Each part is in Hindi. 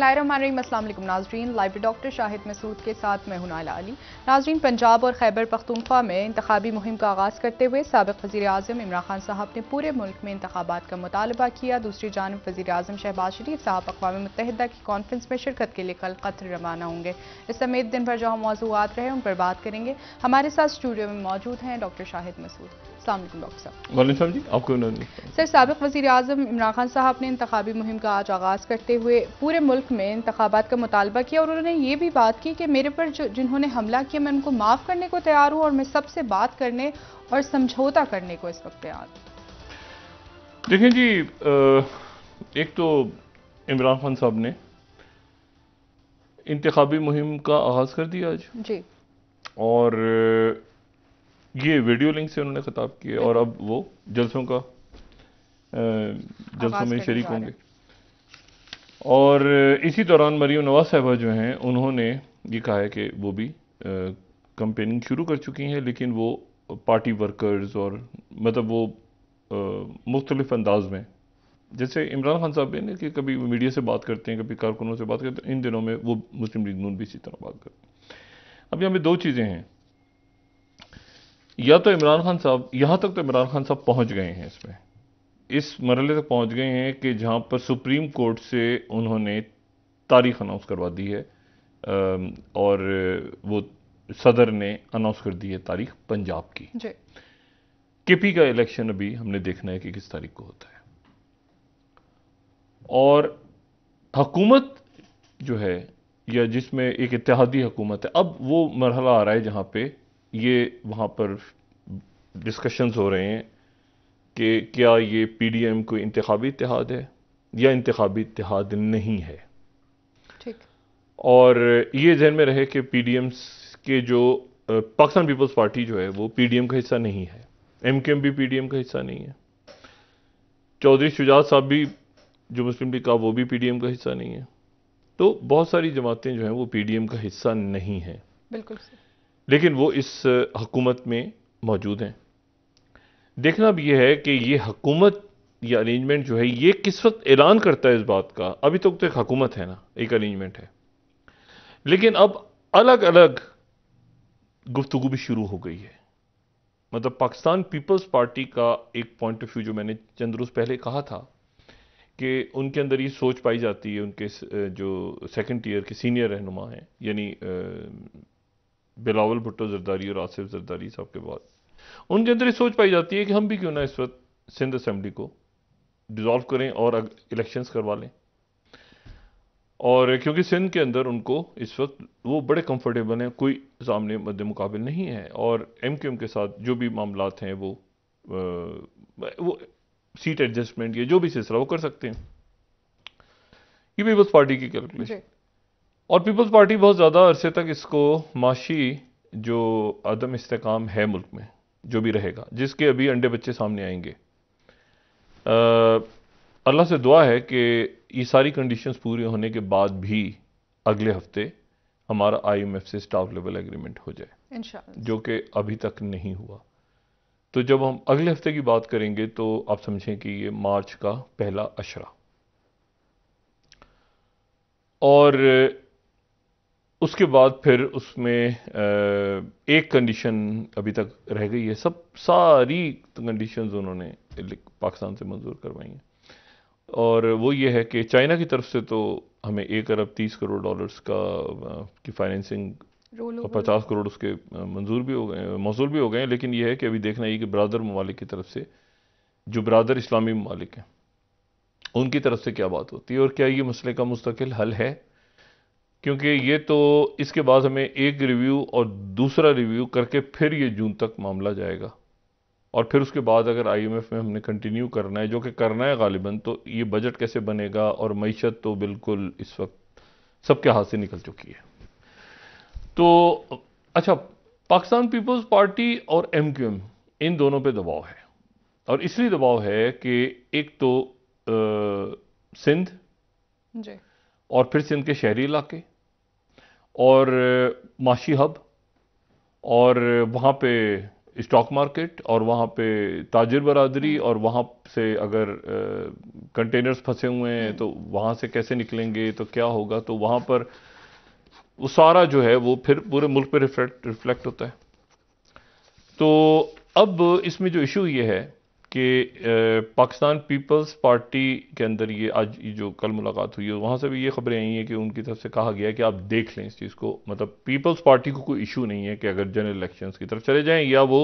बसमिलकुम नाजरीन लाइव डॉक्टर शाहिद मसूद के साथ मैं हूं नाला अली नाजरीन पंजाब और खैबर पख्तूनख्वा में इंतबी मुहिम का आगाज़ करते हुए सबक वजी अजम इमरान खान साहब ने पूरे मुल्क में इंतबात का मुतालबा किया दूसरी जानब वजी अजम शहबाज शरीफ साहब अकवा मुतहदा की कॉन्फ्रेंस में शिरकत के लिए कल कतर रवाना होंगे इस समेत दिन भर जो मौजूद रहे उन पर बात करेंगे हमारे साथ स्टूडियो में मौजूद हैं doctor Shahid Masood doctor sir सबक वजी अजम इमरान खान साहब ने इंतबी मुहिम का आज आगाज़ करते हुए पूरे मुल्क में इंतबात का मुतालबा किया और उन्होंने ये भी बात की कि मेरे पर जो जिन्होंने हमला किया मैं उनको माफ़ करने को तैयार हूँ और मैं सबसे बात करने और समझौता करने को इस वक्त तैयार देखें जी एक तो इमरान खान साहब ने इंतबी मुहिम का आगाज़ कर दिया आज जी और ये वीडियो लिंक से उन्होंने खिताब किए और अब वो जलसों का जलसों में शरीक होंगे और इसी दौरान मरीम नवाज साहबा जो हैं उन्होंने ये कहा है कि वो भी कंपेनिंग शुरू कर चुकी हैं लेकिन वो पार्टी वर्कर्स और मतलब वो मुख्तलिफ अंदाज में जैसे इमरान खान साहब ने कि कभी मीडिया से बात करते हैं कभी कारकुनों से बात करते हैं इन दिनों में वो मुस्लिम लीग नून भी इसी तरह बात करते हैं अब यहाँ पे दो चीज़ें हैं या तो इमरान खान साहब यहाँ तक तो इमरान खान साहब पहुंच गए हैं इसमें इस मरहले तक पहुँच गए हैं कि जहाँ पर सुप्रीम कोर्ट से उन्होंने तारीख अनाउंस करवा दी है और वो सदर ने अनाउंस कर दी है तारीख पंजाब की के पी का इलेक्शन अभी हमने देखना है कि किस तारीख को होता है और हकूमत जो है या जिसमें एक इतिहादी हकूमत है अब वो मरहला आ रहा है जहाँ पे ये वहाँ पर डिस्कशंस हो रहे हैं कि क्या ये पी डी एम कोई इंतबी इतिहाद है या इंतबी इतिहाद नहीं है ठीक और ये जहन में रहे कि पी डी एम के जो पाकिस्तान पीपल्स पार्टी जो है वो पी डी एम का हिस्सा नहीं है एम के एम भी पी डी एम का हिस्सा नहीं है चौधरी शुजात साहब भी जो मुस्लिम लीग का वो भी पी डी एम का हिस्सा नहीं है तो बहुत सारी जमातें जो हैं वो पी डी एम का हिस्सा नहीं है बिल्कुल लेकिन वो इस हकूमत में मौजूद हैं देखना अब यह है कि ये हकूमत ये अरेंजमेंट जो है ये किस वक्त ऐलान करता है इस बात का अभी तक तो एक हकूमत है ना एक अरेंजमेंट है लेकिन अब अलग अलग गुफ्तु भी शुरू हो गई है मतलब पाकिस्तान पीपल्स पार्टी का एक पॉइंट ऑफ व्यू जो मैंने चंद रोज़ पहले कहा था कि उनके अंदर ये सोच पाई जाती है उनके जो सेकंड ईयर के सीनियर रहनुमा हैं यानी बिलावल भुट्टो जरदारी और आसिफ जरदारी साहब के बाद उनके अंदर ये सोच पाई जाती है कि हम भी क्यों ना इस वक्त सिंध असम्बली को डिजॉल्व करें और इलेक्शंस करवा लें और क्योंकि सिंध के अंदर उनको इस वक्त वो बड़े कंफर्टेबल हैं कोई सामने मद मुकाबल नहीं है और एम क्यू एम के साथ जो भी मामला हैं वो वो सीट एडजस्टमेंट या जो भी सिलसिला वो कर सकते हैं ये पीपल्स पार्टी की कैलकुलेशन और पीपल्स पार्टी बहुत ज़्यादा अरसे तक इसको माशी जो अदम इस्तेकाम है मुल्क में जो भी रहेगा जिसके अभी अंडे बच्चे सामने आएंगे अल्लाह से दुआ है कि ये सारी कंडीशंस पूरी होने के बाद भी अगले हफ्ते हमारा आईएमएफ से स्टाफ लेवल एग्रीमेंट हो जाए जो कि अभी तक नहीं हुआ तो जब हम अगले हफ्ते की बात करेंगे तो आप समझें कि ये मार्च का पहला अशरा और उसके बाद फिर उसमें एक कंडीशन अभी तक रह गई है सब सारी कंडीशन उन्होंने पाकिस्तान से मंजूर करवाई हैं और वो ये है कि चाइना की तरफ से तो हमें एक अरब तीस करोड़ डॉलर्स का की फाइनेंसिंग और पचास करोड़ उसके मंजूर भी हो गए मौजूद भी हो गए लेकिन यह है कि अभी देखना ये कि ब्रादर ममालिक की तरफ से जो ब्रादर इस्लामी ममालिक हैं उनकी तरफ से क्या बात होती है और क्या ये मसले का मुस्तकिल हल है क्योंकि ये तो इसके बाद हमें एक रिव्यू और दूसरा रिव्यू करके फिर ये जून तक मामला जाएगा और फिर उसके बाद अगर आईएमएफ में हमने कंटिन्यू करना है जो कि करना है गालिबा तो ये बजट कैसे बनेगा और मीशत तो बिल्कुल इस वक्त सबके हाथ से निकल चुकी है तो अच्छा पाकिस्तान पीपल्स पार्टी और एम क्यू एम इन दोनों पर दबाव है और इसलिए दबाव है कि एक तो आ, सिंध और फिर सिंध के शहरी इलाके और माशी हब और वहाँ पे स्टॉक मार्केट और वहाँ पे ताजिर बरदरी हम्म। और वहाँ से अगर कंटेनर्स फंसे हुए हैं हम्म। तो वहाँ से कैसे निकलेंगे तो क्या होगा तो वहाँ पर वो सारा जो है वो फिर पूरे मुल्क पे रिफ्लेक्ट रिफ्लेक्ट होता है तो अब इसमें जो इशू ये है कि पाकिस्तान पीपल्स पार्टी के अंदर ये आज ये जो कल मुलाकात हुई है वहाँ से भी ये खबरें आई हैं कि उनकी तरफ से कहा गया है कि आप देख लें इस चीज़ को मतलब पीपल्स पार्टी को कोई इशू नहीं है कि अगर जनरल इलेक्शंस की तरफ चले जाएं या वो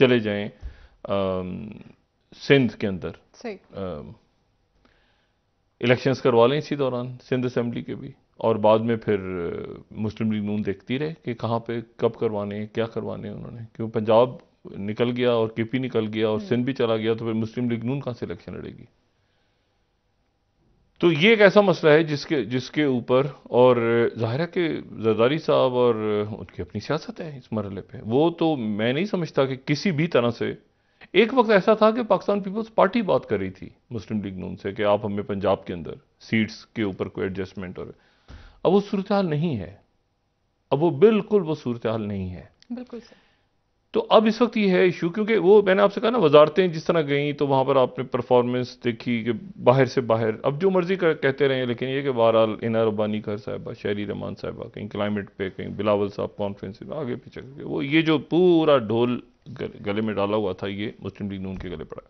चले जाएं सिंध के अंदर इलेक्शंस करवा लें इसी दौरान सिंध असम्बली के भी और बाद में फिर मुस्लिम लीग नून देखती रहे कि कहाँ पे कब करवाने क्या करवाने उन्होंने क्यों पंजाब निकल गया और केपी निकल गया और हम्म। सिंध भी चला गया तो फिर मुस्लिम लीग नून कहां से इलेक्शन लड़ेगी तो ये एक ऐसा मसला है जिसके जिसके ऊपर और जाहिर है कि जरदारी साहब और उनकी अपनी सियासत है इस मरहले पे वो तो मैं नहीं समझता कि किसी भी तरह से एक वक्त ऐसा था कि पाकिस्तान पीपल्स पार्टी बात कर रही थी मुस्लिम लीग नून से कि आप हमें पंजाब के अंदर सीट्स के ऊपर कोई एडजस्टमेंट और अब वो सूरत हाल नहीं है अब वो बिल्कुल वो सूरत हाल नहीं है बिल्कुल सर तो अब इस वक्त ये है इशू क्योंकि वो मैंने आपसे कहा ना वजारतें जिस तरह गई तो वहाँ पर आपने परफॉर्मेंस देखी कि बाहर से बाहर अब जो मर्ज़ी कर कहते रहे लेकिन ये कि बहरहाल इना रबानी खर साहबा शहरी रहमान साहबा कहीं क्लाइमेट पे कहीं बिलावल साहब कॉन्फ्रेंस आगे पीछे करके वो ये जो पूरा ढोल गले में डाला हुआ था ये मुस्लिम लीग नून के गले पड़ा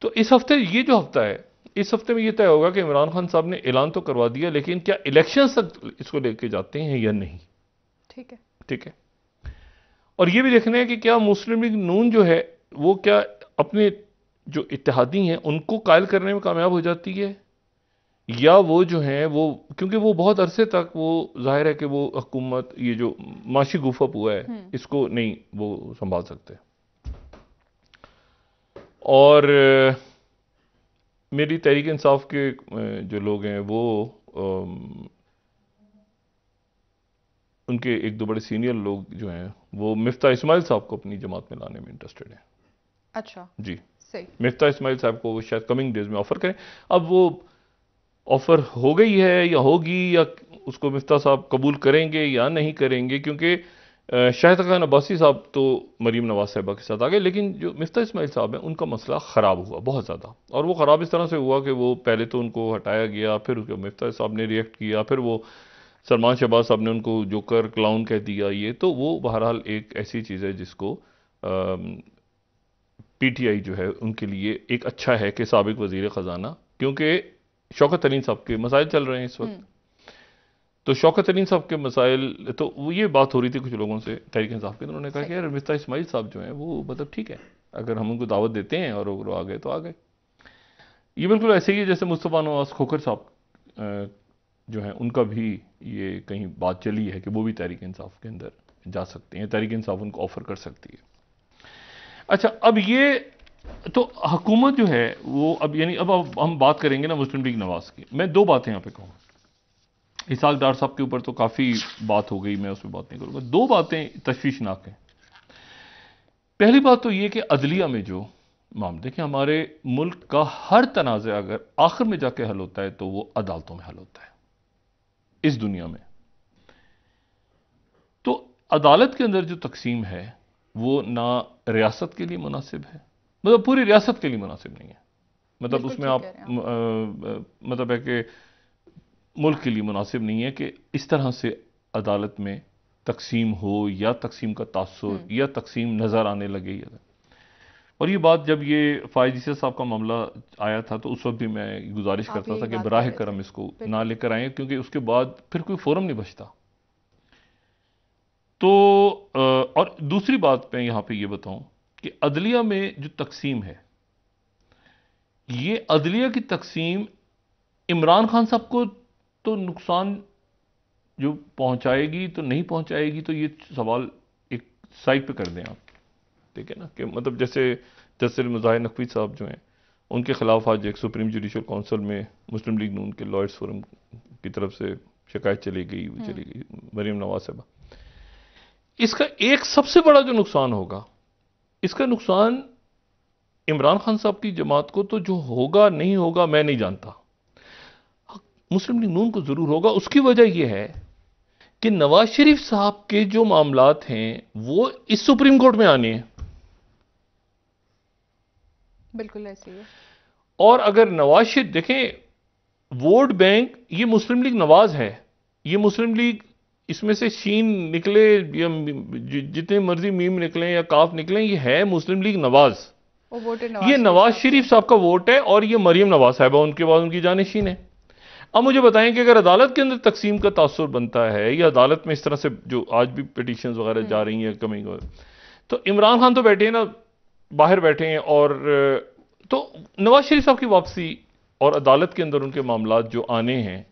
तो इस हफ्ते ये जो हफ्ता है इस हफ्ते में ये तय होगा कि इमरान खान साहब ने ऐलान तो करवा दिया लेकिन क्या इलेक्शन तक इसको लेके जाते हैं या नहीं ठीक है ठीक है और ये भी देखना है कि क्या मुस्लिम लीग नून जो है वो क्या अपने जो इतिहादी हैं उनको कायल करने में कामयाब हो जाती है या वो जो हैं वो क्योंकि वो बहुत अरसे तक वो जाहिर है कि वो हकूमत ये जो माशी गुफअप हुआ है हम्म। इसको नहीं वो संभाल सकते और मेरी तहरीक इंसाफ के जो लोग हैं वो उनके एक दो बड़े सीनियर लोग जो हैं वो मिफ्ता इसमाइल साहब को अपनी जमात में लाने में इंटरेस्टेड हैं अच्छा जी सही मिफ्ता इस्माइल साहब को वो शायद कमिंग डेज में ऑफ़र करें अब वो ऑफ़र हो गई है या होगी या उसको मिफ्ता साहब कबूल करेंगे या नहीं करेंगे क्योंकि शाहिद खान अब्बासी साहब तो मरीम नवाज साहबा के साथ आ गए लेकिन जो मिफ्ता इसमाइल साहब हैं उनका मसला ख़राब हुआ बहुत ज़्यादा और वो ख़राब इस तरह से हुआ कि वो पहले तो उनको हटाया गया फिर उसके मिफ्ता साहब ने रिएक्ट किया फिर वो सलमान शहबाज साहब ने उनको जोकर क्लाउन कह दिया ये तो वो बहरहाल एक ऐसी चीज़ है जिसको पीटीआई जो है उनके लिए एक अच्छा है कि सबक वजीर ख़जाना क्योंकि शौकत तरीन साहब के मसाइल चल रहे हैं इस वक्त हम्म। तो शौकत तरीन साहब के मसाइल तो वो ये बात हो रही थी कुछ लोगों से तहरीक साहब के तो उन्होंने कहा कि यार मिस्ता इसमाइल साहब जो हैं वो मतलब ठीक है अगर हम उनको दावत देते हैं और वो आ गए तो आ गए ये बिल्कुल ऐसे ही है जैसे मुस्तफ़ा नवाज खोखर साहब जो हैं उनका भी ये कहीं बात चली है कि वो भी तहरीक इंसाफ के अंदर जा सकते हैं तहरीक इंसाफ उनको ऑफर कर सकती है अच्छा अब ये तो हुकूमत जो है वो अब यानी अब अब हम बात करेंगे ना मुस्लिम लीग नवाज की मैं दो बातें यहाँ पे कहूँ इसाक डार साहब के ऊपर तो काफ़ी बात हो गई मैं उस पर बात नहीं करूँगा दो बातें तश्वीशनाक हैं पहली बात तो ये कि अदलिया में जो मामले देखिए हमारे मुल्क का हर तनाज़ अगर आखिर में जाके हल होता है तो वो अदालतों में हल होता है इस दुनिया में तो अदालत के अंदर जो तकसीम है वो ना रियासत के लिए मुनासिब है मतलब पूरी रियासत के लिए मुनासिब नहीं है मतलब उसमें आप, आ, मतलब है कि मुल्क के लिए मुनासिब नहीं है कि इस तरह से अदालत में तकसीम हो या तकसीम का तासर हम्म। या तकसीम नज़र आने लगे या और ये बात जब ये फायदीसा साहब का मामला आया था तो उस वक्त भी मैं गुजारिश करता था कि बराह करम इसको ना लेकर आए क्योंकि उसके बाद फिर कोई फोरम नहीं बचता तो और दूसरी बात मैं यहाँ पे ये बताऊँ कि अदलिया में जो तकसीम है ये अदलिया की तकसीम इमरान खान साहब को तो नुकसान जो पहुँचाएगी तो नहीं पहुँचाएगी तो ये सवाल एक साइड पे कर दें आप ठीक है ना कि मतलब जैसे जसर मुजाहिर नकवी साहब जो हैं उनके ख़िलाफ़ आज एक सुप्रीम जुडिशल काउंसिल में मुस्लिम लीग नून के लॉयर्स फोरम की तरफ से शिकायत चली गई वो हम्म। चली गई मरीम नवाज साहबा इसका एक सबसे बड़ा जो नुकसान होगा इसका नुकसान इमरान खान साहब की जमात को तो जो होगा नहीं होगा मैं नहीं जानता मुस्लिम लीग नून को ज़रूर होगा उसकी वजह यह है कि नवाज शरीफ साहब के जो मामला हैं वो इस सुप्रीम कोर्ट में आने हैं बिल्कुल ऐसे और अगर नवाज शरीफ देखें वोट बैंक ये मुस्लिम लीग नवाज है ये मुस्लिम लीग इसमें से शीन निकले या जितने मर्जी मीम निकले या काफ निकले ये है मुस्लिम लीग नवाज ये नवाज शरीफ साहब का वोट है और ये मरियम नवाज साहब उनके बाद उनकी जानशीन है अब मुझे बताएं कि अगर अदालत के अंदर तकसीम का तासर बनता है या अदालत में इस तरह से जो आज भी पिटिशन वगैरह हम्म। जा रही हैं कमिंग तो इमरान खान तो बैठे ना बाहर बैठे हैं और तो नवाज शरीफ साहब की वापसी और अदालत के अंदर उनके मामला जो आने हैं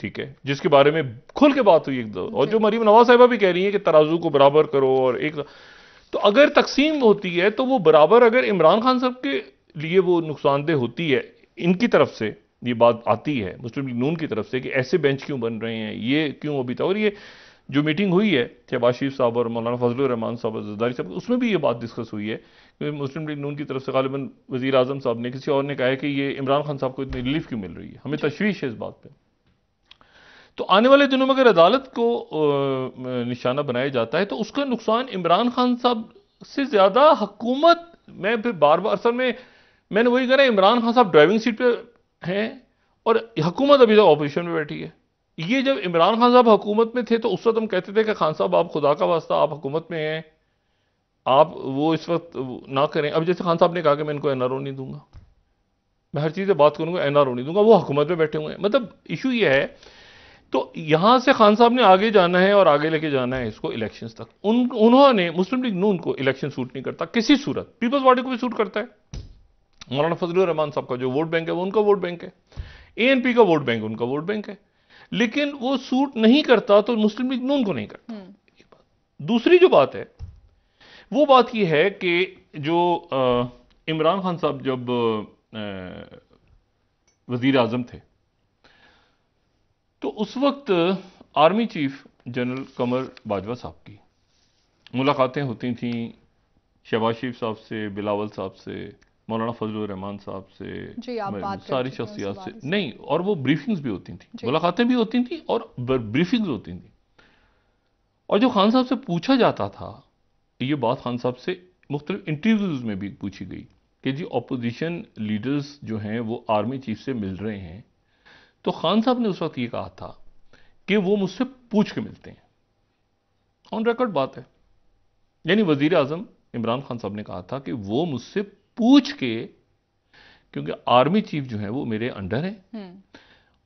ठीक है जिसके बारे में खुल के बात हुई एक दो और जो मरीम नवाज साहिबा भी कह रही है कि तराजू को बराबर करो और एक तो अगर तकसीम होती है तो वो बराबर अगर इमरान खान साहब के लिए वो नुकसानदेह होती है इनकी तरफ से ये बात आती है मुस्लिम लीग नून की तरफ से कि ऐसे बेंच क्यों बन रहे हैं ये क्यों अभी था और ये जो मीटिंग हुई है शहबाज शरीफ साहब और मौलाना फजल रहमान साहब जदारी साहब उसमें भी ये बात डिस्कस हुई है मुस्लिम लीग नून की तरफ से गालिबा वज़ी अजम साहब ने किसी और ने कहा है कि ये इमरान खान साहब को इतनी रिलीफ क्यों मिल रही है हमें तशवीश है इस बात पर तो आने वाले दिनों में अगर अदालत को निशाना बनाया जाता है तो उसका नुकसान इमरान खान साहब से ज़्यादा हकूमत मैं फिर बार बार असल में मैंने वही कह है इमरान खान साहब ड्राइविंग सीट पर हैं और हकूमत अभी तक ऑपोजिशन में बैठी है ये जब इमरान खान साहब हुकूमत में थे तो उस वक्त हम कहते थे कि खान साहब आप खुदा का वास्ता आप हुकूमत में हैं आप वो इस वक्त ना करें अब जैसे खान साहब ने कहा कि मैं इनको एन आर ओ नहीं दूंगा मैं हर चीज़ से बात करूंगा एन आर ओ नहीं दूंगा वो हुकूमत में बैठे हुए हैं मतलब इशू ये है तो यहाँ से खान साहब ने आगे जाना है और आगे लेके जाना है इसको इलेक्शंस तक उन उन्होंने मुस्लिम लीग नून को इलेक्शन सूट नहीं करता किसी सूरत पीपल्स पार्टी को भी सूट करता है मौलाना फजल रहमान साहब का जो वोट बैंक है वो उनका वोट बैंक है ए एन पी का वोट बैंक उनका वोट बैंक है लेकिन वो सूट नहीं करता तो मुस्लिम लीग नून को नहीं करता हम्म। दूसरी जो बात है वो बात यह है कि जो इमरान खान साहब जब वज़ी अजम थे तो उस वक्त army chief general Qamar Bajwa साहब की मुलाकातें होती थी शहबाज शरीफ साहब से बिलावल साहब से मौलाना फजल रहमान साहब से सारी शख्सियात से नहीं और वो ब्रीफिंग्स भी होती थी मुलाकातें भी होती थी और ब्रीफिंग्स होती थी और जो खान साहब से पूछा जाता था ये बात खान साहब से मुख्तलिफ इंटरव्यूज़ में भी पूछी गई कि जी अपोजिशन लीडर्स जो हैं वो आर्मी चीफ से मिल रहे हैं तो खान साहब ने उस वक्त ये कहा था कि वो मुझसे पूछ के मिलते हैं ऑन रिकॉर्ड बात है यानी वजीर आजम इमरान खान साहब ने कहा था कि वो मुझसे पूछ के क्योंकि आर्मी चीफ जो है वो मेरे अंडर है हम्म।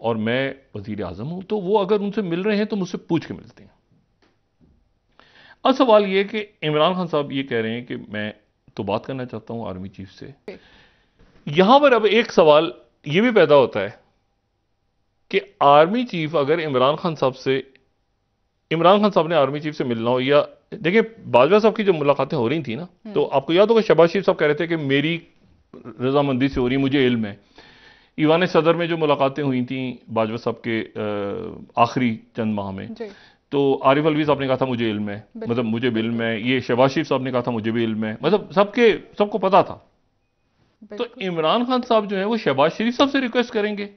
और मैं वजीर आजम हूं तो वो अगर उनसे मिल रहे हैं तो मुझसे पूछ के मिलते हैं अब सवाल ये कि इमरान खान साहब ये कह रहे हैं कि मैं तो बात करना चाहता हूँ आर्मी चीफ से यहां पर अब एक सवाल ये भी पैदा होता है कि आर्मी चीफ अगर इमरान खान साहब से इमरान खान साहब ने आर्मी चीफ से मिलना हो या देखिए बाजवा साहब की जो मुलाकातें हो रही थी ना हम्म। तो आपको याद होगा शबाज शरीफ साहब कह रहे थे कि मेरी रजामंदी से हो रही मुझे इल्म है ईवान सदर में जो मुलाकातें हुई थी बाजवा साहब के आखिरी चंद माह में तो आरिफ अलवी साहब ने कहा था मुझे इल्म है मतलब मुझे भी इल्म है ये शहबाज शरीफ साहब ने कहा था मुझे भी इल्म है मतलब सबके सबको पता था तो इमरान खान साहब जो है वो शहबाज शरीफ साहब से रिक्वेस्ट करेंगे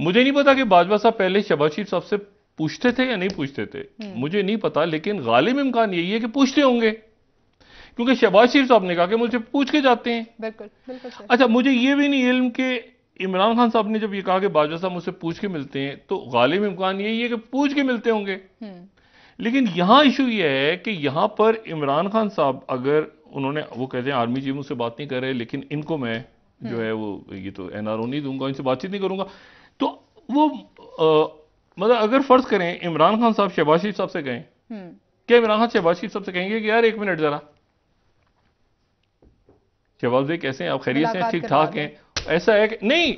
मुझे नहीं पता कि भाजपा साहब पहले शहबाज शरीफ साहब से पूछते थे या नहीं पूछते थे हम्म। मुझे नहीं पता लेकिन गालिब इमकान यही है कि पूछते होंगे क्योंकि शहबाज शरीफ साहब ने कहा कि मुझे पूछ के जाते हैं बिल्कुल अच्छा मुझे ये भी नहीं इल्म के इमरान खान साहब ने जब ये कहा कि बाजवा साहब मुझसे पूछ के मिलते हैं तो गालिब इमकान यही है कि पूछ के मिलते होंगे हम्म। लेकिन यहाँ इशू यह है कि यहाँ पर इमरान खान साहब अगर उन्होंने वो कहते हैं आर्मी जी मुझसे बात नहीं कर रहे लेकिन इनको मैं हम्म। जो है वो ये तो एन आर ओ नहीं दूंगा इनसे बातचीत नहीं करूंगा तो वो आ, मतलब अगर फर्ज करें इमरान खान साहब शहबाज शरीफ साहब से कहें हम्म। क्या इमरान खान शहबाज शरीफ साहब से कहेंगे कि यार एक मिनट जरा शहबाज भाई कैसे हैं आप खैरियत से ठीक ठाक हैं ऐसा है कि नहीं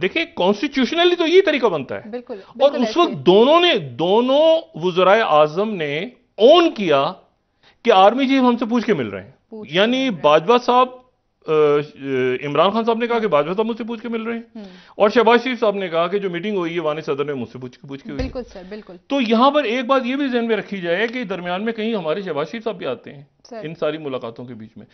देखिए कॉन्स्टिट्यूशनली तो ये तरीका बनता है बिल्कुल, बिल्कुल और उस वक्त दोनों ने दोनों वजराय आजम ने ओन किया कि आर्मी चीफ हमसे पूछ के मिल रहे हैं यानी बाजवा साहब इमरान खान साहब ने कहा कि भाजपा साहब तो मुझसे पूछ के मिल रहे हैं हम्म। और शहबाज शरीफ साहब ने कहा कि जो मीटिंग हुई है वानी सदर में मुझसे पूछ के पूछ के बिल्कुल सर बिल्कुल तो यहाँ पर एक बात ये भी जहन में रखी जाए कि दरमियान में कहीं हमारे शहबाज शरीफ साहब भी आते हैं इन सारी मुलाकातों के बीच में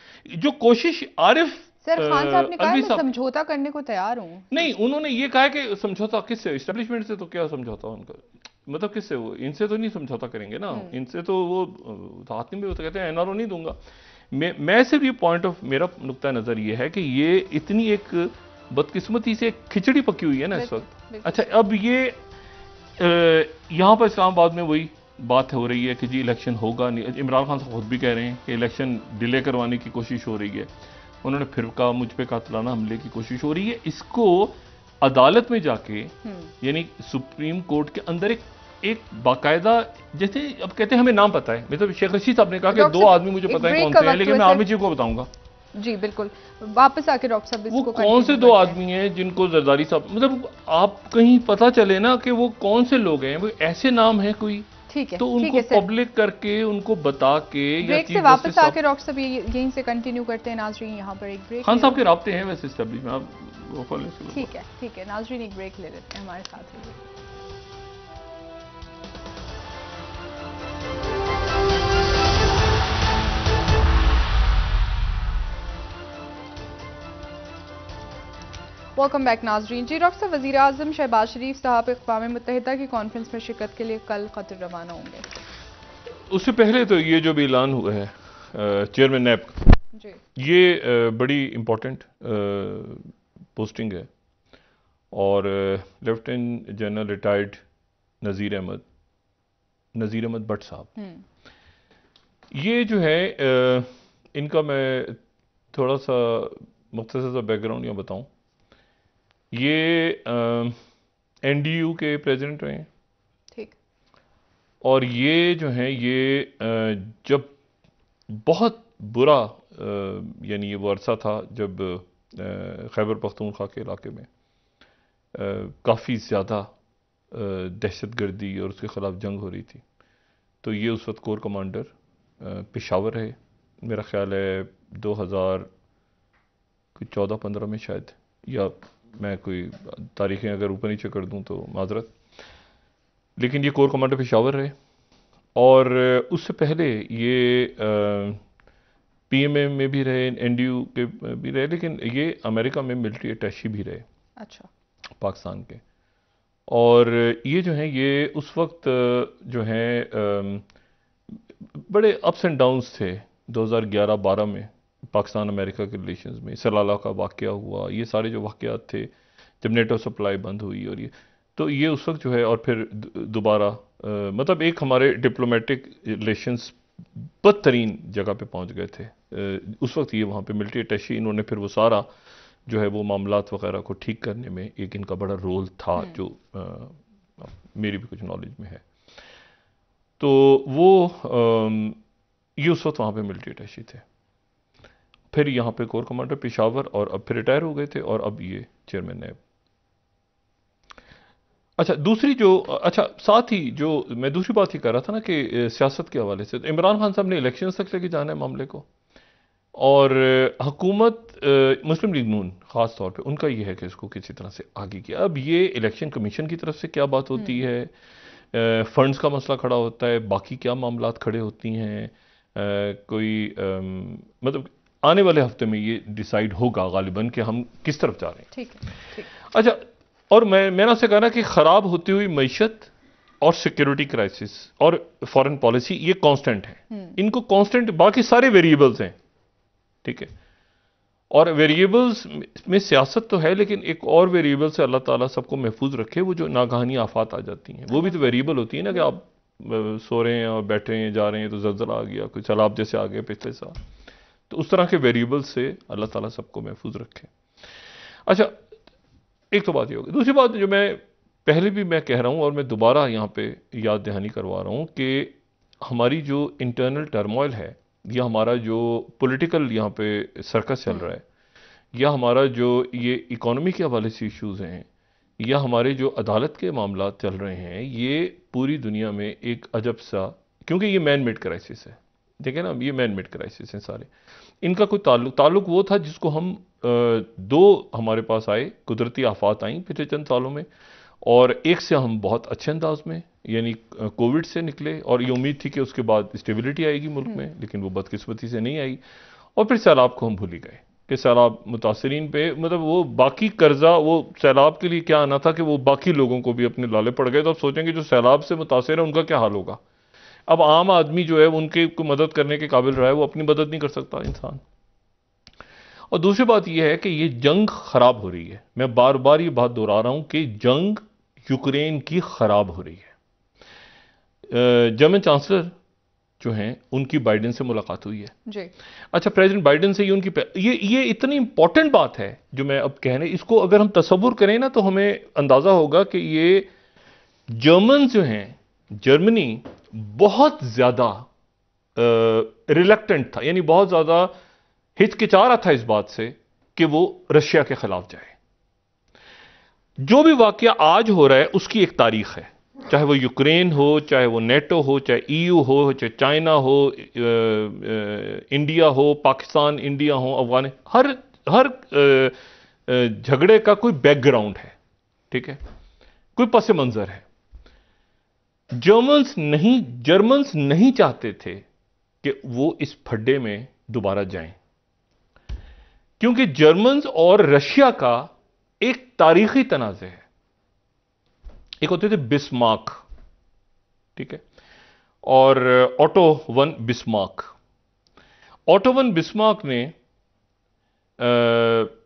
जो कोशिश आरिफ सर खान साहब ने कहा समझौता करने को तैयार हूं नहीं उन्होंने ये कहा कि समझौता किससे इस्टेब्लिशमेंट से तो क्या समझौता उनका मतलब किससे वो इनसे तो नहीं समझौता करेंगे ना हम्म। इनसे तो वो हाथ में भी कहते हैं एनआरओ नहीं दूंगा मैं सिर्फ ये पॉइंट ऑफ मेरा नुकता नज़र ये है कि ये इतनी एक बदकिस्मती से खिचड़ी पकी हुई है ना इस वक्त अच्छा अब ये यहाँ पर इस्लामाबाद में वही बात हो रही है कि जी इलेक्शन होगा नहीं इमरान खान साहब खुद भी कह रहे हैं कि इलेक्शन डिले करवाने की कोशिश हो रही है उन्होंने फिर कहा मुझ पर कातलाना हमले की कोशिश हो रही है इसको अदालत में जाके हम्म। यानी सुप्रीम कोर्ट के अंदर एक एक बाकायदा जैसे अब कहते हैं हमें नाम पता है मतलब शेख रशीद साहब ने कहा कि दो आदमी मुझे पता है कौन से हैं लेकिन मैं आर्मी चीफ को बताऊंगा जी बिल्कुल वापस आके डॉक्टर साहब वो कौन से दो आदमी हैं जिनको जरदारी साहब मतलब आप कहीं पता चले ना कि वो कौन से लोग हैं वो ऐसे नाम है कोई ठीक है तो उनको पब्लिक करके उनको बता के ब्रेक से वापस आके डॉक्टर साहब यहीं से कंटिन्यू करते हैं नाजरीन यहाँ पर एक ब्रेक खान साहब के रबते हैं वैसे ठीक है ठीक है नाजरीन एक ब्रेक ले लेते हैं हमारे साथ वेलकम बैक नाजरीन जी डॉक्टर वजी अजम शहबाज शरीफ साहब अकवा मुतहदा की कॉन्फ्रेंस में शिरकत के लिए कल कतर रवाना होंगे उससे पहले तो ये जो भी ऐलान हुआ है चेयरमैन जी ये बड़ी इंपॉर्टेंट पोस्टिंग है और lieutenant general retired Nazir Ahmad Nazir Ahmad Bhatt साहब हम्म। ये जो है इनका मैं थोड़ा सा मुख्तर सा बैकग्राउंड यहाँ बताऊँ ये एन डी यू के प्रेसिडेंट रहे हैं ठीक और ये जो हैं ये आ, जब बहुत बुरा यानी ये वर्षा था जब खैबर पख्तूनख्वा के इलाके में काफ़ी ज़्यादा दहशत गर्दी और उसके ख़िलाफ़ जंग हो रही थी तो ये उस वक्त कोर कमांडर पेशावर है मेरा ख्याल है दो हज़ार चौदह पंद्रह में शायद या मैं कोई तारीखें अगर ऊपर नीचे कर दूँ तो माजरत लेकिन ये कोर कमांडर पेशावर रहे और उससे पहले ये पी एम एम में भी रहे एन डी यू के भी रहे लेकिन ये अमेरिका में मिलिट्री अटैची भी रहे अच्छा पाकिस्तान के और ये जो हैं ये उस वक्त जो हैं बड़े अप्स एंड डाउन्स थे 2011-12 में पाकिस्तान अमेरिका के रिलेशन में सलाला का वाक़ हुआ ये सारे जो वाक़ात थे जब नेटो सप्लाई बंद हुई और ये तो ये उस वक्त जो है और फिर दोबारा मतलब एक हमारे डिप्लोमेटिक रिलेशंस बदतरीन जगह पे पहुंच गए थे आ, उस वक्त ये वहाँ पे मिलिट्री अटैशी इन्होंने फिर वो सारा जो है वो मामला वगैरह को ठीक करने में एक इनका बड़ा रोल था हम्म। जो आ, मेरी भी कुछ नॉलेज में है तो वो आ, ये उस वक्त वहाँ पर मिलिट्री अटैशी थे फिर यहाँ पे कोर कमांडर पिशावर और अब फिर रिटायर हो गए थे और अब ये चेयरमैन नैब अच्छा दूसरी जो अच्छा साथ ही जो मैं दूसरी बात ही कर रहा था ना कि सियासत के हवाले से तो इमरान खान साहब ने इलेक्शन तक लेके जाना है मामले को और हकूमत मुस्लिम लीग नून ख़ास तौर पे उनका ये है कि इसको किसी तरह से आगे किया अब ये इलेक्शन कमीशन की तरफ से क्या बात होती हम्म। है फंड्स का मसला खड़ा होता है बाकी क्या मामला खड़े होती हैं कोई मतलब आने वाले हफ्ते में ये डिसाइड होगा गालिबन कि हम किस तरफ जा रहे हैं ठीक है अच्छा और मैं मैंने आपसे कहना कि ख़राब होती हुई मीशत और सिक्योरिटी क्राइसिस और फॉरेन पॉलिसी ये कांस्टेंट है हम्म। इनको कांस्टेंट बाकी सारे वेरिएबल्स हैं ठीक है और वेरिएबल्स में सियासत तो है लेकिन एक और वेरिएबल से अल्लाह ताला सबको महफूज रखे वो जो नागहानी आफात आ जाती हैं वो भी तो वेरिएबल होती है ना कि आप सो रहे हैं और बैठे हैं जा रहे हैं तो जलजला आ गया कोई सैलाब जैसे आ गए पिछले साल तो उस तरह के वेरिएबल से अल्लाह ताला सबको महफूज रखे अच्छा एक तो बात ये होगी दूसरी बात जो मैं पहले भी मैं कह रहा हूँ और मैं दोबारा यहाँ पे याद दहानी करवा रहा हूँ कि हमारी जो इंटरनल टर्मोइल है या हमारा जो पॉलिटिकल यहाँ पे सर्कस चल रहा है या हमारा जो ये इकोनॉमी के हवाले से इश्यूज़ हैं या हमारे जो अदालत के मामला चल रहे हैं ये पूरी दुनिया में एक अजब सा क्योंकि ये मैन मेड क्राइसिस है ठीक है ना ये मैन मेड क्राइसिस हैं सारे इनका कोई ताल्लुक ताल्लुक वो था जिसको हम दो हमारे पास आए कुदरती आफात आई पिछले चंद सालों में और एक से हम बहुत अच्छे अंदाज में यानी कोविड से निकले और ये उम्मीद थी कि उसके बाद स्टेबिलिटी आएगी मुल्क हम्म। में लेकिन वो बदकस्मती से नहीं आई और फिर सैलाब को हम भूल ही गए कि सैलाब मुतासरीन पे मतलब वो बाकी कर्जा वो सैलाब के लिए क्या आना था कि वो बाकी लोगों को भी अपने लाले पड़ गए तो आप सोचेंगे जो सैलाब से मुतासर है उनका क्या हाल होगा अब आम आदमी जो है उनके को मदद करने के काबिल रहा है वो अपनी मदद नहीं कर सकता इंसान और दूसरी बात यह है कि ये जंग ख़राब हो रही है मैं बार बार ये बात दोहरा रहा हूँ कि जंग यूक्रेन की ख़राब हो रही है जर्मन चांसलर जो हैं उनकी बाइडेन से मुलाकात हुई है जी अच्छा प्रेसिडेंट बाइडेन से ही उनकी ये ये इतनी इंपॉर्टेंट बात है जो मैं अब कह रहे इसको अगर हम तस्वुर करें ना तो हमें अंदाज़ा होगा कि ये जर्मन जो हैं जर्मनी बहुत ज्यादा रिलेक्टेंट था यानी बहुत ज्यादा हिचकिचा रहा था इस बात से कि वो रशिया के खिलाफ जाए जो भी वाक्य आज हो रहा है उसकी एक तारीख है चाहे वो यूक्रेन हो चाहे वो नेटो हो चाहे ईयू हो चाहे चाइना हो इंडिया हो पाकिस्तान इंडिया हो अफगान हर हर झगड़े का कोई बैकग्राउंड है ठीक है कोई पस मंज़र है जर्मन्स नहीं जर्मन्स नहीं चाहते थे कि वो इस फड्डे में दोबारा जाएं क्योंकि जर्मन्स और रशिया का एक तारीखी तनाज़ है एक होते थे बिस्मार्क ठीक है और Otto von Bismarck Otto von Bismarck ने uh,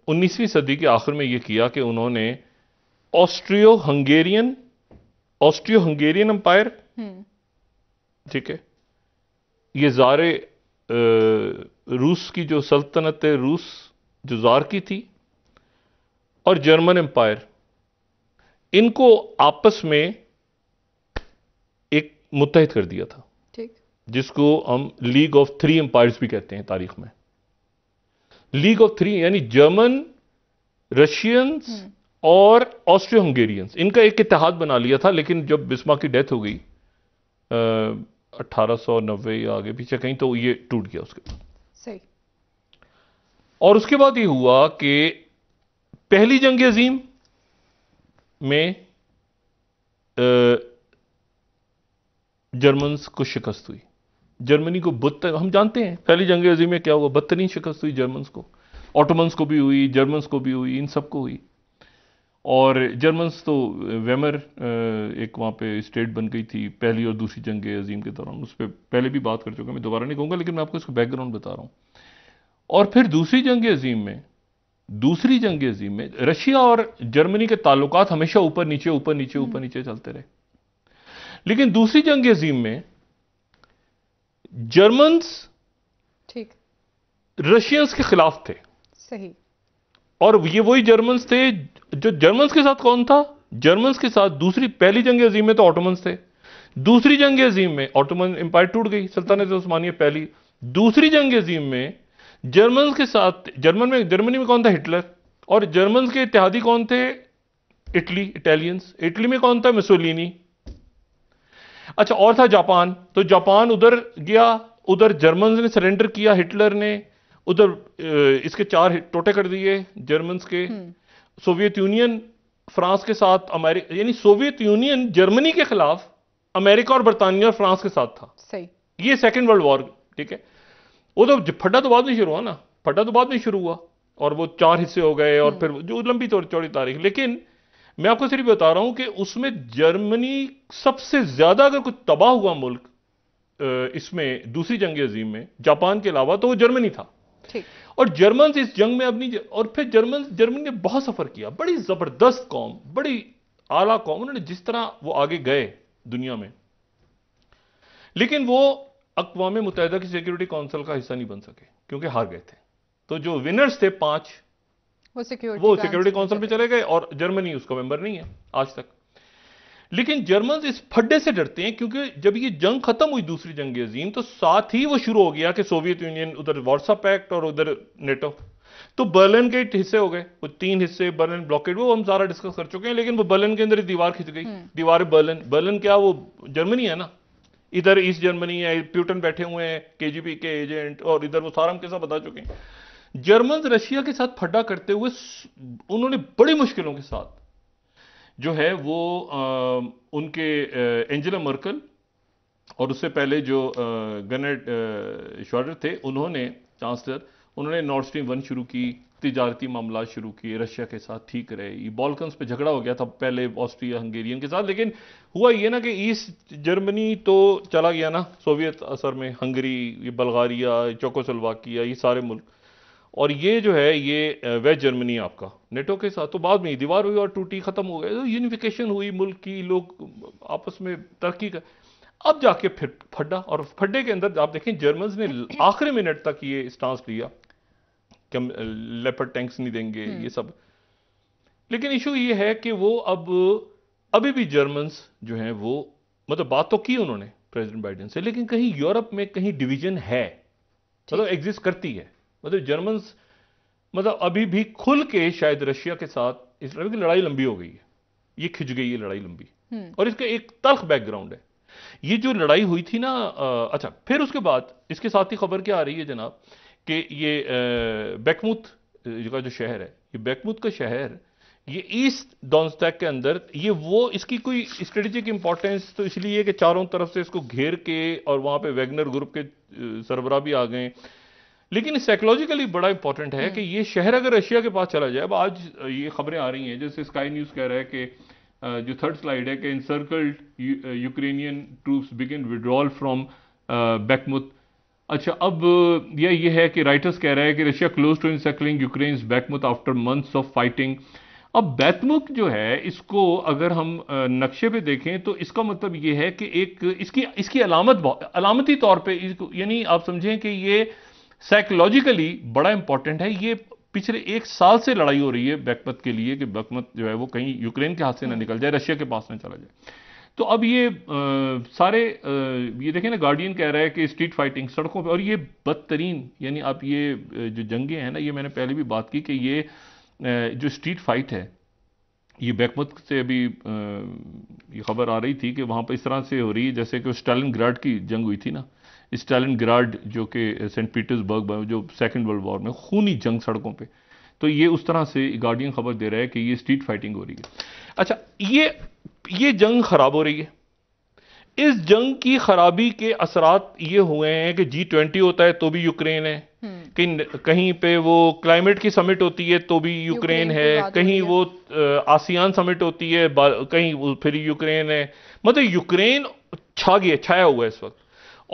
उन्नीसवीं सदी के आखिर में यह किया कि उन्होंने Austro Hungarian Austro Hungarian empire हम्म। ठीक है ये जारे रूस की जो सल्तनत है रूस जो जार की थी और जर्मन एम्पायर इनको आपस में एक मुतहद कर दिया था ठीक जिसको हम लीग ऑफ थ्री एम्पायर्स भी कहते हैं तारीख में लीग ऑफ थ्री यानी जर्मन रशियंस हम्म। और ऑस्ट्रियो हंगेरियंस इनका एक इतिहाद बना लिया था लेकिन जब बिस्मा की डेथ हो गई अट्ठारह सौ नब्बे या आगे पीछे कहीं तो ये टूट गया उसके बाद सही और उसके बाद ये हुआ कि पहली जंग अजीम में जर्मन्स को शिकस्त हुई जर्मनी को बुत हम जानते हैं पहली जंग अजीम में क्या हुआ बदतरीन शिकस्त हुई जर्मन्स को ऑटोमन्स को भी हुई जर्मन्स को भी हुई इन सबको हुई और जर्मन्स तो वेमर uh, uh, एक वहाँ पे स्टेट बन गई थी पहली और दूसरी जंग अजीम के दौरान उस पर पहले भी बात कर चुका मैं दोबारा नहीं कहूँगा लेकिन मैं आपको इसका बैकग्राउंड बता रहा हूँ और फिर दूसरी जंग अजीम में दूसरी जंग अजीम में रशिया और जर्मनी के ताल्लुक हमेशा ऊपर नीचे ऊपर नीचे ऊपर हम्म। नीचे चलते रहे लेकिन दूसरी जंग अजीम में जर्मन्स ठीक रशियंस के खिलाफ थे सही और ये वही जर्मन्स थे जो जर्मन्स के साथ कौन था जर्मन्स के साथ दूसरी पहली जंग अजीम में तो ऑटोमन्स थे दूसरी जंग अजीम में ऑटोमन एम्पायर टूट गई सल्तनत उस्मानिया पहली दूसरी जंग अजीम में जर्मन के साथ जर्मन में जर्मनी में कौन था हिटलर और जर्मन के इतिहादी कौन थे इटली इटालियंस इटली में कौन था मिसोलिनी अच्छा और था जापान तो जापान उधर गया उधर जर्मन ने सरेंडर किया हिटलर ने उधर इसके चार टोटे कर दिए जर्मन्स के हम्म। सोवियत यूनियन फ्रांस के साथ अमेरिका यानी सोवियत यूनियन जर्मनी के खिलाफ अमेरिका और बरतानिया और फ्रांस के साथ था सही ये सेकेंड वर्ल्ड वॉर ठीक है वो तो फटा तो बाद में शुरू हुआ ना फटा तो बाद में शुरू हुआ और वो चार हिस्से हो गए और हम्म। फिर जो लंबी तौर तो चौड़ी तारीख लेकिन मैं आपको सिर्फ बता रहा हूं कि उसमें जर्मनी सबसे ज्यादा अगर कुछ तबाह हुआ मुल्क इसमें दूसरी जंग अजीम में जापान के अलावा तो वो जर्मनी था और जर्मन इस जंग में अपनी और फिर जर्मन जर्मनी ने बहुत सफ़र किया बड़ी ज़बरदस्त कौम बड़ी आला कौम उन्होंने जिस तरह वो आगे गए दुनिया में लेकिन वो अकवा मुतहदा की सिक्योरिटी काउंसिल का हिस्सा नहीं बन सके क्योंकि हार गए थे तो जो विनर्स थे पांच वो सिक्योरिटी वो सिक्योरिटी काउंसिल में चले गए और जर्मनी उसका मेंबर नहीं है आज तक लेकिन जर्मन इस फड्डे से डरते हैं क्योंकि जब ये जंग खत्म हुई दूसरी जंग अजीम तो साथ ही वो शुरू हो गया कि सोवियत यूनियन उधर वार्सा एक्ट और उधर नेटो तो बर्लिन के हिस्से हो गए वो तीन हिस्से बर्लिन ब्लॉकेट वो हम सारा डिस्कस कर चुके हैं लेकिन वो बर्लिन के अंदर दीवार खिंच गई हम्म। दीवार बर्लिन बर्लिन क्या वो जर्मनी है ना इधर ईस्ट जर्मनी है प्यूटन बैठे हुए हैं केजीबी के एजेंट और इधर वो सारा हम कैसा बता चुके हैं जर्मन रशिया के साथ फड्डा करते हुए उन्होंने बड़ी मुश्किलों के साथ जो है वो आ, उनके एंजेला मर्कल और उससे पहले जो गनेट शॉर्डर थे उन्होंने चांसलर उन्होंने नॉर्थ स्ट्रीम वन शुरू की तजारती मामला शुरू किए रशिया के साथ ठीक रहे बॉलकन्स पे झगड़ा हो गया था पहले ऑस्ट्रिया हंगेरियन के साथ लेकिन हुआ ये ना कि ईस्ट जर्मनी तो चला गया ना सोवियत असर में हंगरी ये बल्गारिया चोकोसलवाकिया ये सारे मुल्क और ये जो है ये वेस्ट जर्मनी आपका नेटो के साथ तो बाद में दीवार हुई और टूटी ख़त्म हो गई तो यूनिफिकेशन हुई मुल्क की लोग आपस में तरक्की कर अब जाके फिर फड्डा और फड्डे के अंदर आप देखें जर्मन ने आखिरी मिनट तक ये स्टांस लिया कि हम लेपर टैंक्स नहीं देंगे हम्म। ये सब लेकिन इशू ये है कि वो अब अभी भी जर्मन्स जो हैं वो मतलब बात तो की उन्होंने प्रेसिडेंट बाइडेन से लेकिन कहीं यूरोप में कहीं डिवीजन है मतलब एग्जिस्ट करती है मतलब जर्मन मतलब अभी भी खुल के शायद रशिया के साथ इस्लामिक लड़ाई लंबी हो गई है ये खिंच गई है लड़ाई लंबी हम्म। और इसका एक तल्ख बैकग्राउंड है ये जो लड़ाई हुई थी ना अच्छा फिर उसके बाद इसके साथ ही खबर क्या आ रही है जनाब कि ये बैकमूत का जो शहर है ये बैकमूत का शहर ये ईस्ट डॉन्सटैक के अंदर ये वो इसकी कोई स्ट्रेटेजिक इंपॉर्टेंस तो इसलिए कि चारों तरफ से इसको घेर के और वहां पे वैगनर ग्रुप के सरबरा भी आ गए लेकिन साइकोलॉजिकली बड़ा इंपॉर्टेंट है कि हम्म। ये शहर अगर रशिया के पास चला जाए अब आज ये खबरें आ रही हैं जैसे स्काई न्यूज़ कह रहा है कि जो थर्ड स्लाइड है कि encircled Ukrainian troops begin withdrawal from Bakhmut अच्छा अब यह ये है कि राइटर्स कह रहा है कि Russia close to encircling Ukraine Bakhmut after months of fighting अब बैतमुख जो है इसको अगर हम नक्शे पे देखें तो इसका मतलब ये है कि एक इसकी इसकी अलामत अलामती तौर पे यानी आप समझें कि ये साइकोलॉजिकली बड़ा इंपॉर्टेंट है ये पिछले एक साल से लड़ाई हो रही है बैकमत के लिए कि बैकमत जो है वो कहीं यूक्रेन के हाथ से ना हम्म। निकल जाए रशिया के पास ना चला जाए तो अब ये आ, सारे आ, ये देखें ना गार्डियन कह रहा है कि स्ट्रीट फाइटिंग सड़कों पे और ये बदतरीन यानी आप ये जो जंगे हैं ना ये मैंने पहले भी बात की कि ये जो स्ट्रीट फाइट है ये बैकमत से अभी ये खबर आ रही थी कि वहाँ पर इस तरह से हो रही है जैसे कि स्टालिन ग्राड की जंग हुई थी ना स्टालिन ग्राड जो कि सेंट पीटर्सबर्ग जो सेकेंड वर्ल्ड वॉर में खूनी जंग सड़कों पर तो ये उस तरह से गार्डियन खबर दे रहा है कि ये स्ट्रीट फाइटिंग हो रही है अच्छा ये ये जंग ख़राब हो रही है इस जंग की खराबी के असरात ये हुए हैं कि जी ट्वेंटी होता है तो भी यूक्रेन है हम्म। कहीं कहीं पे वो क्लाइमेट की समिट होती है तो भी यूक्रेन है कहीं वो आसियान समिट होती है कहीं फिर यूक्रेन है मतलब यूक्रेन छा गया छाया हुआ है इस वक्त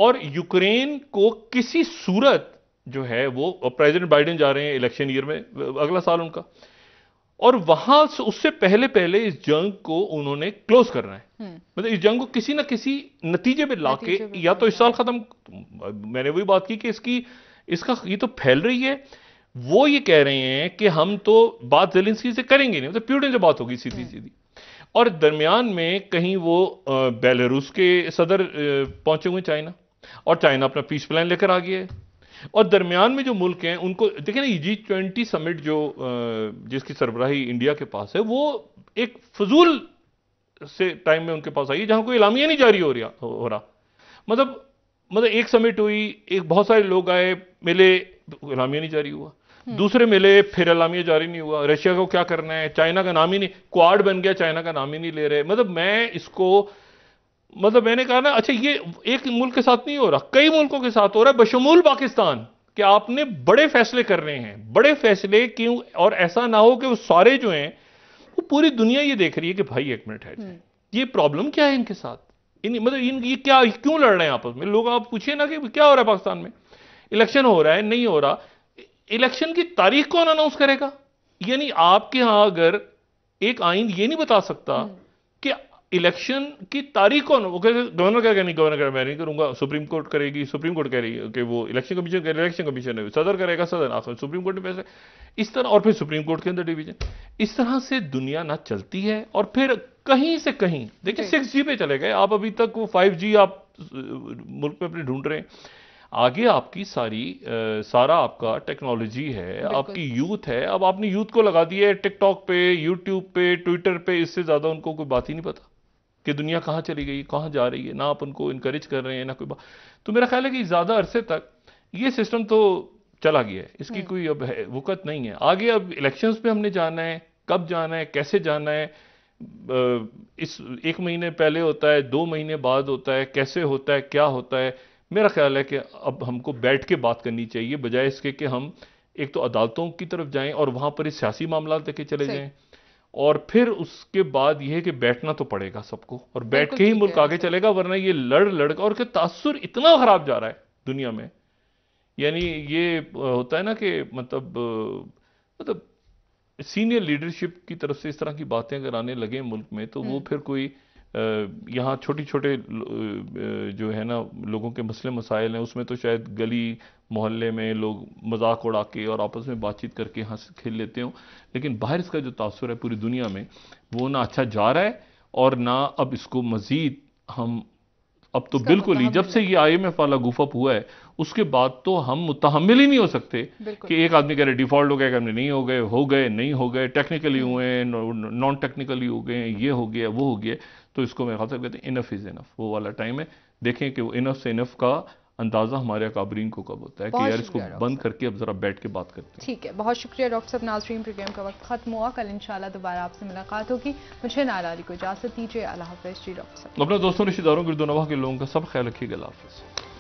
और यूक्रेन को किसी सूरत जो है वो प्रेसिडेंट बाइडेन जा रहे हैं इलेक्शन ईयर में अगला साल उनका और वहां से उससे पहले पहले इस जंग को उन्होंने क्लोज करना है हम्म। मतलब इस जंग को किसी ना किसी नतीजे पे लाके या तो इस साल खत्म मैंने वही बात की कि इसकी इसका ये तो फैल रही है वो ये कह रहे हैं कि हम तो बात जेलेंसी से करेंगे नहीं मतलब प्यूटन से बात होगी सीधी हम्म। सीधी और दरमियान में कहीं वो बेलारूस के सदर पहुंचे हुए चाइना और चाइना अपना पीस प्लान लेकर आ गया है और दरमियान में जो मुल्क हैं उनको देखिए ना जी ट्वेंटी समिट जो जिसकी सरबराही इंडिया के पास है वो एक फजूल से टाइम में उनके पास आई है जहां कोई इलामिया नहीं जारी हो रहा हो रहा मतलब मतलब एक समिट हुई एक बहुत सारे लोग आए मेले इलामिया नहीं जारी हुआ हम्म। दूसरे मेले फिर इलामिया जारी नहीं हुआ रशिया को क्या करना है चाइना का नाम ही नहीं क्वाड बन गया चाइना का नाम ही नहीं ले रहे मतलब मैं इसको मतलब मैंने कहा ना अच्छा ये एक मुल्क के साथ नहीं हो रहा कई मुल्कों के साथ हो रहा है बशमूल पाकिस्तान कि आपने बड़े फैसले कर रहे हैं बड़े फैसले क्यों और ऐसा ना हो कि वो सारे जो हैं वो पूरी दुनिया ये देख रही है कि भाई एक मिनट है हम्म। ये प्रॉब्लम क्या है इनके साथ इन मतलब इन ये क्या क्यों लड़ रहे हैं आपस में लोग आप पूछिए ना कि क्या हो रहा है पाकिस्तान में इलेक्शन हो रहा है नहीं हो रहा इलेक्शन की तारीख कौन अनाउंस करेगा यानी आपके यहां अगर एक आइन ये नहीं बता सकता हम्म। कि इलेक्शन की तारीख कौन वो कहते गवर्नर कहेगा नहीं गवर्नर करेगा मैं नहीं करूंगा सुप्रीम कोर्ट करेगी सुप्रीम कोर्ट कह रही है कि वो इलेक्शन कमीशन कह इलेक्शन कमीशन है सदर करेगा सदर आखिर सुप्रीम कोर्ट में पैसे इस तरह और फिर सुप्रीम कोर्ट के अंदर डिवीजन इस तरह से दुनिया ना चलती है और फिर कहीं से कहीं देखिए सिक्स जी पे चले गए आप अभी तक वो फाइव जी आप मुल्क में अपने ढूंढ रहे हैं आगे आपकी सारी आ, सारा आपका टेक्नोलॉजी है आपकी यूथ है अब आपने यूथ को लगा दिया है टिकटॉक पे यूट्यूब पे ट्विटर पे इससे ज़्यादा उनको कोई बात ही नहीं पता कि दुनिया कहाँ चली गई कहाँ जा रही है ना आप उनको इनक्रेज कर रहे हैं ना कोई बात तो मेरा ख्याल है कि ज़्यादा अरसे तक ये सिस्टम तो चला गया है इसकी हम्म। कोई अब है वक़्त नहीं है आगे अब इलेक्शंस पे हमने जाना है कब जाना है कैसे जाना है इस एक महीने पहले होता है दो महीने बाद होता है कैसे होता है क्या होता है मेरा ख्याल है कि अब हमको बैठ के बात करनी चाहिए बजाय इसके कि हम एक तो अदालतों की तरफ जाएं और वहाँ पर इस सियासी मामला देखे चले जाएं और फिर उसके बाद यह है कि बैठना तो पड़ेगा सबको और बैठ के ही मुल्क आगे चलेगा वरना ये लड़ लड़ और तासुर इतना खराब जा रहा है दुनिया में यानी ये होता है ना कि मतलब मतलब सीनियर लीडरशिप की तरफ से इस तरह की बातें अगर आने लगे मुल्क में तो वो हम्म। फिर कोई यहाँ छोटे छोटे जो है ना लोगों के मसले मसाइल हैं उसमें तो शायद गली मोहल्ले में लोग मजाक उड़ा के और आपस में बातचीत करके हंस खेल लेते हो लेकिन बाहर इसका जो तासर है पूरी दुनिया में वो ना अच्छा जा रहा है और ना अब इसको मज़ीद हम अब तो बिल्कुल ही जब से ये आई एम एफ वाला गुफअप हुआ है उसके बाद तो हम मुतहमल ही नहीं हो सकते कि एक आदमी कह रहे डिफॉल्ट हो गया कहने नहीं हो गए हो गए नहीं हो गए टेक्निकली हम्म। हुए नॉन टेक्निकली हो गए ये हो गया वो हो गया तो इसको मेरे ख्याल से कहते हैं इनफ इज़ इनफ वो वाला टाइम है देखें कि वो इनफ से इनफ का अंदाज़ा हमारे काबरीन को कब होता है कि यार इसको बंद करके अब ज़रा बैठ के बात करते हैं ठीक है बहुत शुक्रिया डॉक्टर साहब नाजरीन प्रोग्राम का वक्त ख़त्म हुआ कल इंशाल्लाह दोबारा आपसे मुलाकात होगी मुझे नाराजी को इजाज़त दीजिए अल्लाह हाफिज जी डॉक्टर साहब अपने दोस्तों रिश्तेदारों गिरदोनवा के लोगों का सब ख्याल रखिएगा अल्लाह हाफिज